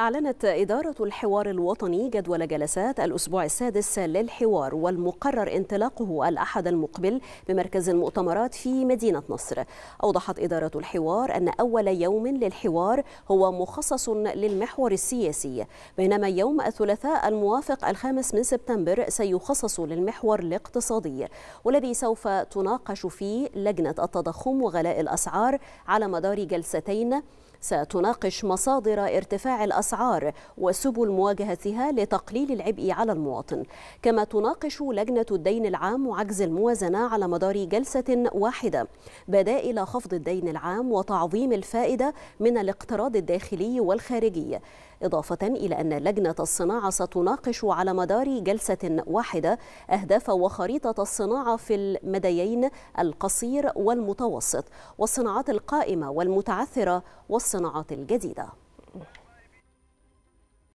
أعلنت إدارة الحوار الوطني جدول جلسات الأسبوع السادس للحوار والمقرر انطلاقه الأحد المقبل بمركز المؤتمرات في مدينة نصر أوضحت إدارة الحوار أن أول يوم للحوار هو مخصص للمحور السياسي بينما يوم الثلاثاء الموافق الخامس من سبتمبر سيخصص للمحور الاقتصادي والذي سوف تناقش فيه لجنة التضخم وغلاء الأسعار على مدار جلستين ستناقش مصادر ارتفاع الأسعار وسبل مواجهتها لتقليل العبء على المواطن كما تناقش لجنة الدين العام وعجز الموازنة على مدار جلسة واحدة بدائل خفض الدين العام وتعظيم الفائدة من الاقتراض الداخلي والخارجي إضافة إلى أن لجنة الصناعة ستناقش على مدار جلسة واحدة أهداف وخريطة الصناعة في المديين القصير والمتوسط والصناعات القائمة والمتعثرة والصناعة والصناعات الجديدة